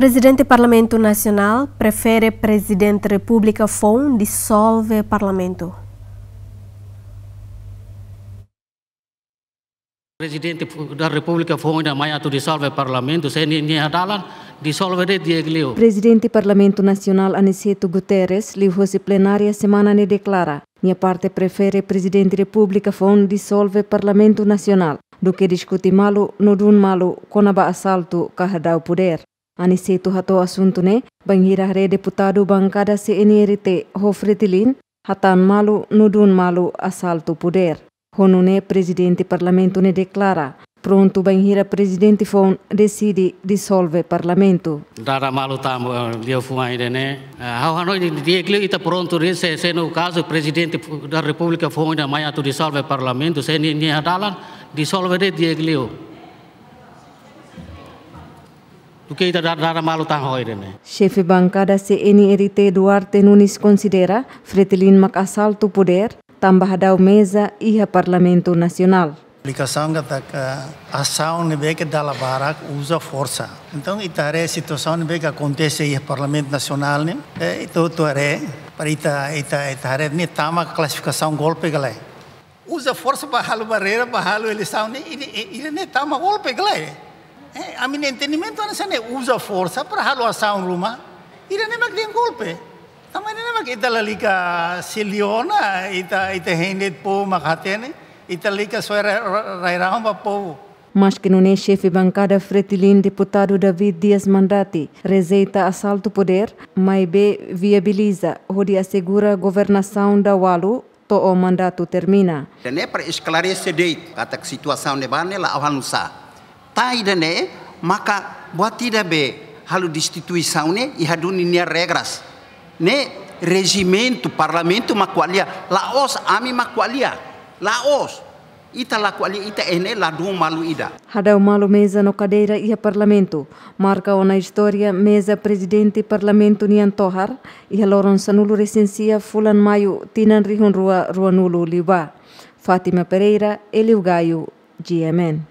Presidente do Parlamento Nacional prefere Presidente da República Fon dissolve Parlamento. Presidente da República foi amanhã tu dissolve o parlamento, sem nem adalan, dissolve de Diego Presidente do Parlamento Nacional Aniceto Guterres, livrou se plenária semana ne declara, minha parte prefere Presidente da República FON dissolve o Parlamento Nacional, do que discutir malo, no dun malo, com o assalto, carradar o poder. Anise tu hato asuntune banghirah re deputado bangkada se enierite hofretilin hatan malu nudun malu asal tu puder Honune presidente parlamento ne declara pronto banghira presidente fon decidi dissolve parlamento. Dara malu tamo dia eh, fumai dene. Eh, hau hano dia kli ita pronto re se se no caso presidente da republika fon da mai tu dissolve parlamento se ni ni hadalan dissolve de dia klio. Chefe bancada CNRT Duarte Nunes considera Fretilin assalto poder tambah dau mesa iha Parlamento Nacional. Aplicação que a ação que da barak usa força. Então, itare situação que acontece aí Parlamento Nacional, né? Então, itare para ita ita itare ne tama classificação golpe Usa força para a barreira, para a eleição, e não está tama golpe galé. Eh, a mi entendimiento no se usa fuerza para hacerlo a San Roma. Y no me den golpe. Tama na naman, italika si Leona, ita, itahinit po makatene, italika suera rairahong pa po. é chefe bancada Fretilin, deputado David Dias Mandati, rejeita assalto poder, mas B viabiliza, onde assegura governação da Walu, to o mandato termina. Não é para esclarecer de, a situação de lá ao hanusa. Taidane, maka buat tidak be halu destituição ne haduni nia regras. Ne regimento, parlamento makualia, Laos ami makualia, Laos. Ita la ita ene la du malu ida. Hadau malu mesa no cadeira ia parlamento. Marca ona história mesa presidente parlamento nian tohar. Ia loron sanulu recensia fulan maio tinan rihun rua ruanulu liba. Fátima Pereira, Elio Gaio, GMN.